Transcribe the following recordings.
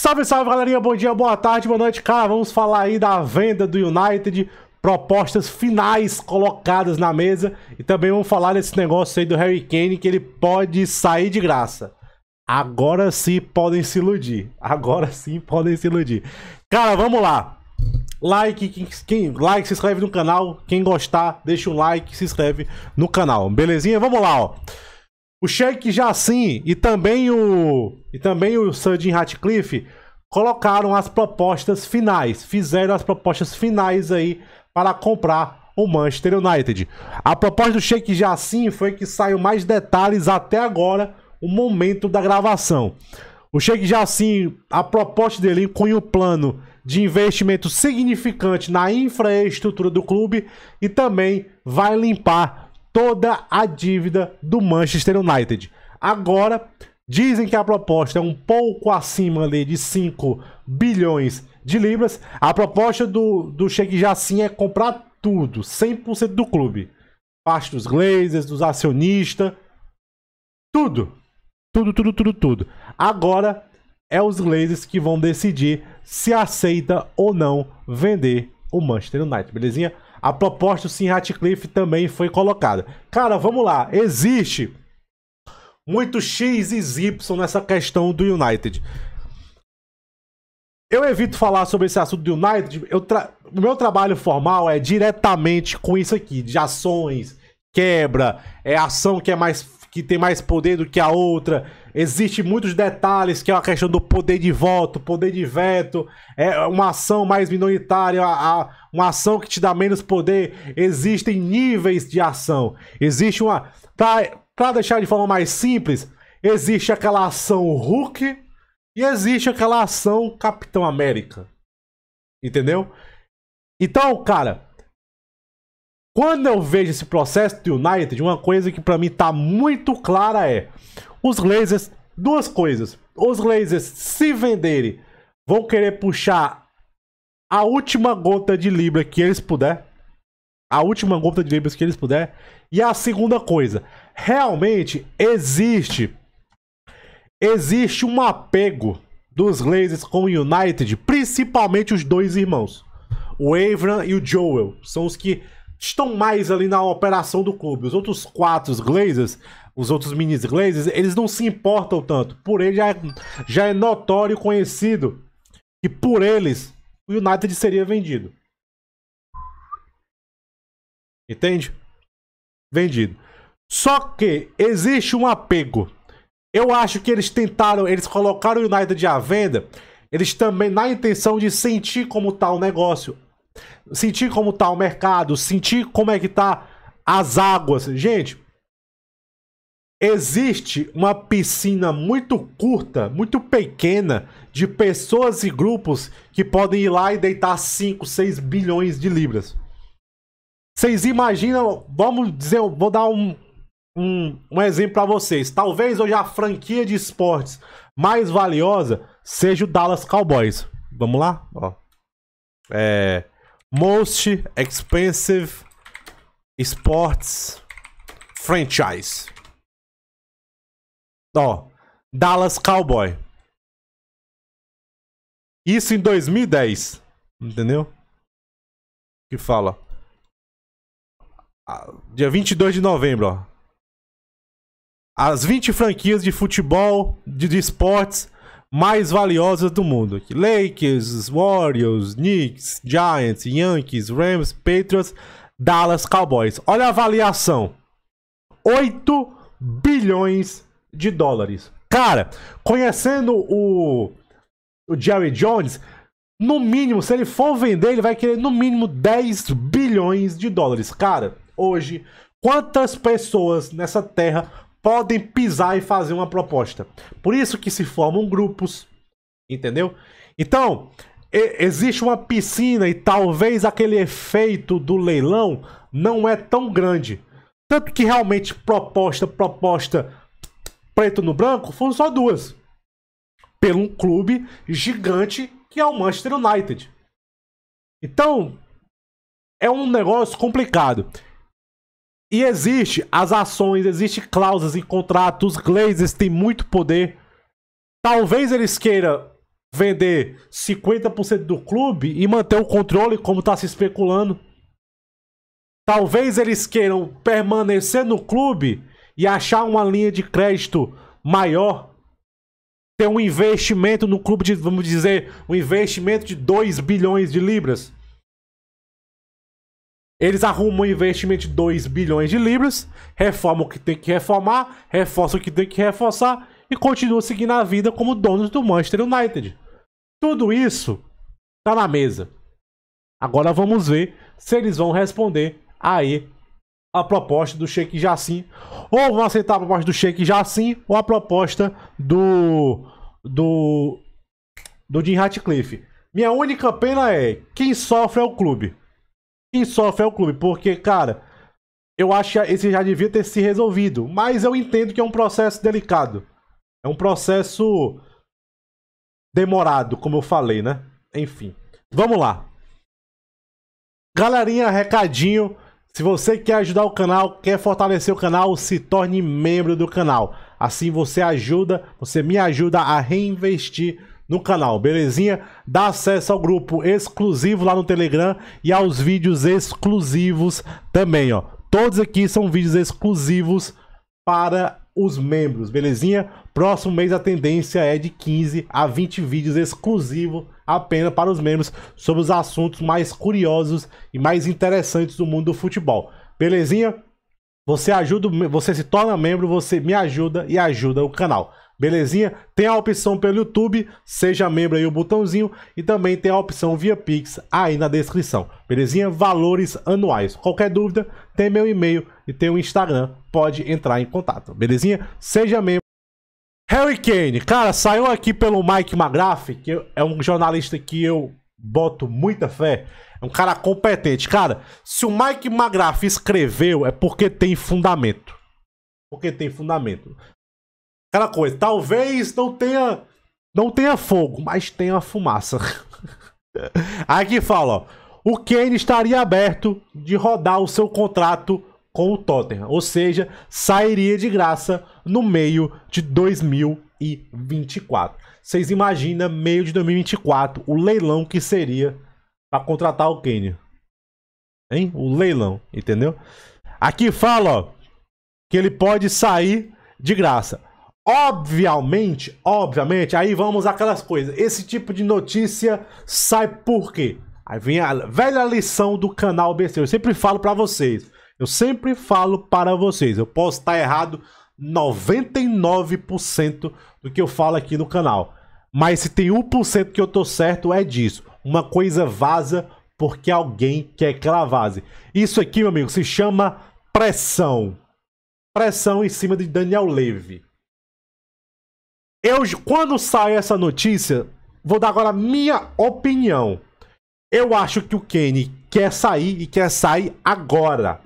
Salve, salve, galerinha. Bom dia, boa tarde, boa noite. Cara, vamos falar aí da venda do United, propostas finais colocadas na mesa e também vamos falar desse negócio aí do Harry Kane que ele pode sair de graça. Agora sim podem se iludir. Agora sim podem se iludir. Cara, vamos lá. Like, quem, like, se inscreve no canal. Quem gostar, deixa um like, se inscreve no canal. Belezinha? Vamos lá, ó. O Sheikh Jassim e também o e também o Sardin Ratcliffe colocaram as propostas finais, fizeram as propostas finais aí para comprar o Manchester United. A proposta do Sheikh Jassim foi que saiu mais detalhes até agora, o momento da gravação. O Sheikh Jassim, a proposta dele inclui o plano de investimento significante na infraestrutura do clube e também vai limpar toda a dívida do Manchester United. Agora, dizem que a proposta é um pouco acima ali de 5 bilhões de libras. A proposta do, do Sheikh Jassim é comprar tudo, 100% do clube. Parte dos Glazers, dos acionistas, tudo. Tudo, tudo, tudo, tudo. Agora é os Glazers que vão decidir se aceita ou não vender o Manchester United, belezinha? A proposta do Sim Ratcliffe também foi colocada. Cara, vamos lá. Existe muito X e Y nessa questão do United. Eu evito falar sobre esse assunto do United. Eu tra... O meu trabalho formal é diretamente com isso aqui, de ações, quebra, é ação que é mais que tem mais poder do que a outra. Existem muitos detalhes, que é a questão do poder de voto, poder de veto, é uma ação mais minoritária, a, a, uma ação que te dá menos poder. Existem níveis de ação. Existe uma. Para deixar de forma mais simples, existe aquela ação Hulk e existe aquela ação Capitão América. Entendeu? Então, cara, quando eu vejo esse processo do United, uma coisa que para mim tá muito clara é: os Glazers, duas coisas. Os Glazers, se venderem, vão querer puxar a última gota de libra que eles puder. A última gota de libras que eles puder. E a segunda coisa, realmente existe existe um apego dos Glazers com o United, principalmente os dois irmãos. O Avram e o Joel são os que estão mais ali na operação do clube. Os outros quatro Glazers, os outros minis Glazers, eles não se importam tanto. Por ele já é, já é notório e conhecido que por eles o United seria vendido. Entende? Vendido. Só que existe um apego. Eu acho que eles tentaram, eles colocaram o United à venda, eles também na intenção de sentir como tá o negócio sentir como tá o mercado, sentir como é que tá as águas. Gente, existe uma piscina muito curta, muito pequena, de pessoas e grupos que podem ir lá e deitar 5, 6 bilhões de libras. Vocês imaginam, vamos dizer, vou dar um, um, um exemplo para vocês. Talvez hoje a franquia de esportes mais valiosa seja o Dallas Cowboys. Vamos lá? Ó. É, Most Expensive Sports Franchise. Ó, Dallas Cowboy. Isso em 2010. Entendeu? Que fala. Ah, dia 22 de novembro, ó. As 20 franquias de futebol, de, de esportes mais valiosas do mundo. Lakers, Warriors, Knicks, Giants, Yankees, Rams, Patriots, Dallas Cowboys. Olha a avaliação. 8 bilhões de dólares. Cara, conhecendo o, o Jerry Jones, no mínimo, se ele for vender, ele vai querer no mínimo 10 bilhões de dólares. Cara, hoje, quantas pessoas nessa terra podem pisar e fazer uma proposta. Por isso que se formam grupos, entendeu? Então, existe uma piscina e talvez aquele efeito do leilão não é tão grande. Tanto que realmente proposta, proposta preto no branco foram só duas. Pelo um clube gigante que é o Manchester United. Então, é um negócio complicado. E existe as ações, existe cláusulas em contratos, os Glazers têm muito poder. Talvez eles queiram vender 50% do clube e manter o controle, como está se especulando. Talvez eles queiram permanecer no clube e achar uma linha de crédito maior. Ter um investimento no clube de, vamos dizer, um investimento de 2 bilhões de libras. Eles arrumam um investimento de 2 bilhões de libras, reformam o que tem que reformar, reforçam o que tem que reforçar e continuam seguindo a vida como donos do Manchester United. Tudo isso tá na mesa. Agora vamos ver se eles vão responder aí a proposta do Sheikh Jassim ou vão aceitar a proposta do Sheikh Jassim ou a proposta do do do Jim Ratcliffe. Minha única pena é quem sofre é o clube. E sofre é o clube, porque, cara, eu acho que esse já devia ter se resolvido. Mas eu entendo que é um processo delicado. É um processo demorado, como eu falei, né? Enfim, vamos lá. Galerinha, recadinho. Se você quer ajudar o canal, quer fortalecer o canal, se torne membro do canal. Assim você ajuda, você me ajuda a reinvestir no canal, belezinha? Dá acesso ao grupo exclusivo lá no Telegram e aos vídeos exclusivos também, ó. Todos aqui são vídeos exclusivos para os membros, belezinha? Próximo mês a tendência é de 15 a 20 vídeos exclusivos apenas para os membros sobre os assuntos mais curiosos e mais interessantes do mundo do futebol. Belezinha? Você ajuda, você se torna membro, você me ajuda e ajuda o canal. Belezinha? Tem a opção pelo YouTube, seja membro aí o botãozinho e também tem a opção via Pix aí na descrição. Belezinha? Valores anuais. Qualquer dúvida, tem meu e-mail e tem o Instagram, pode entrar em contato. Belezinha? Seja membro. Harry Kane, cara, saiu aqui pelo Mike McGrath, que é um jornalista que eu boto muita fé. É um cara competente. Cara, se o Mike McGrath escreveu, é porque tem fundamento. Porque tem fundamento. Aquela coisa, talvez não tenha, não tenha fogo, mas tenha fumaça. Aqui fala, ó, o Kane estaria aberto de rodar o seu contrato com o Tottenham, ou seja, sairia de graça no meio de 2024. Vocês imaginam, meio de 2024, o leilão que seria para contratar o Kane. Hein? O leilão, entendeu? Aqui fala, ó, que ele pode sair de graça. Obviamente, obviamente, aí vamos aquelas coisas. Esse tipo de notícia sai por quê? Aí vem a velha lição do canal BC. Eu sempre falo para vocês. Eu sempre falo para vocês. Eu posso estar errado 99% do que eu falo aqui no canal. Mas se tem 1% que eu tô certo, é disso. Uma coisa vaza porque alguém quer que ela vaze. Isso aqui, meu amigo, se chama pressão. Pressão em cima de Daniel Levy. Eu, quando sai essa notícia, vou dar agora a minha opinião. Eu acho que o Kenny quer sair e quer sair agora.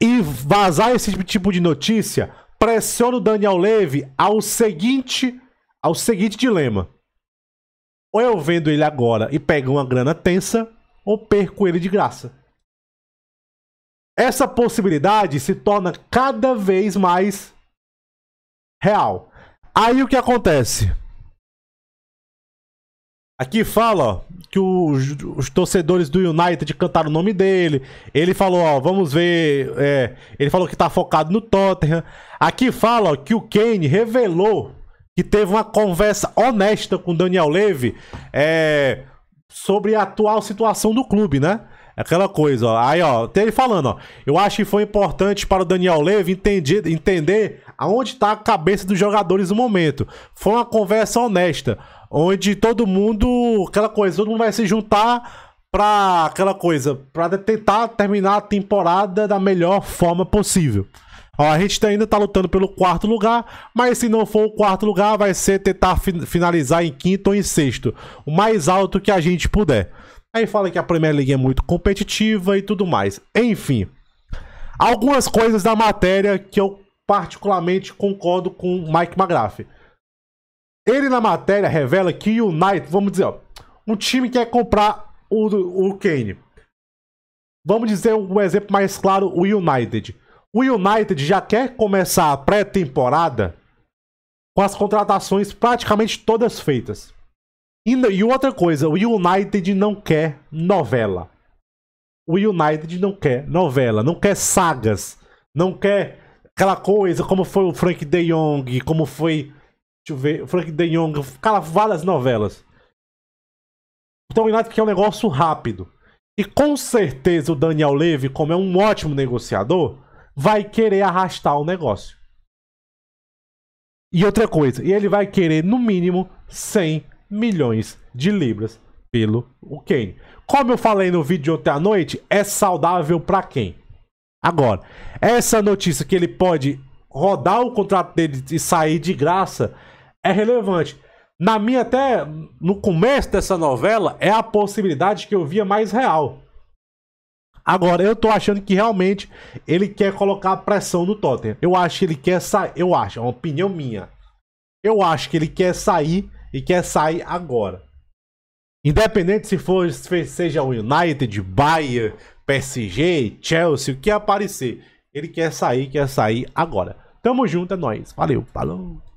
E vazar esse tipo, tipo de notícia pressiona o Daniel Levy ao seguinte, ao seguinte dilema. Ou eu vendo ele agora e pego uma grana tensa, ou perco ele de graça. Essa possibilidade se torna cada vez mais real. Aí o que acontece? Aqui fala que os, os, torcedores do United cantaram o nome dele. Ele falou, ó, vamos ver. É, ele falou que tá focado no Tottenham. Aqui fala ó, que o Kane revelou que teve uma conversa honesta com o Daniel Levy é, sobre a atual situação do clube, né? Aquela coisa, ó. Aí, ó, tem ele falando, ó. Eu acho que foi importante para o Daniel Levy entender, entender aonde está a cabeça dos jogadores no momento. Foi uma conversa honesta, onde todo mundo, aquela coisa, todo mundo vai se juntar para aquela coisa, para tentar terminar a temporada da melhor forma possível. Ó, a gente ainda está lutando pelo quarto lugar, mas se não for o quarto lugar, vai ser tentar finalizar em quinto ou em sexto, o mais alto que a gente puder. Aí fala que a Premier League é muito competitiva e tudo mais. Enfim, algumas coisas da matéria que eu particularmente concordo com Mike McGrath. Ele na matéria revela que o United, vamos dizer, ó, um time quer comprar o, o Kane. Vamos dizer um exemplo mais claro, o United. O United já quer começar a pré-temporada com as contratações praticamente todas feitas. E, e outra coisa, o United não quer novela. O United não quer novela, não quer sagas, não quer aquela coisa, como foi o Frank De Jong, como foi. Deixa eu ver, o Frank De Jong, cara, várias novelas. Então, Renato, que é um negócio rápido. E com certeza o Daniel Levy, como é um ótimo negociador, vai querer arrastar o negócio. E outra coisa, e ele vai querer no mínimo 100 milhões de libras pelo o Kane. Como eu falei no vídeo de ontem à noite, é saudável para quem? Agora, essa notícia que ele pode rodar o contrato dele e sair de graça é relevante. Na minha, até no começo dessa novela, é a possibilidade que eu via mais real. Agora, eu tô achando que realmente ele quer colocar pressão no Tottenham. Eu acho que ele quer sair. Eu acho, é uma opinião minha. Eu acho que ele quer sair e quer sair agora. Independente se for seja o United, Bayern, PSG, Chelsea, o que aparecer. Ele quer sair, quer sair agora. Tamo junto, é nóis. Valeu, falou.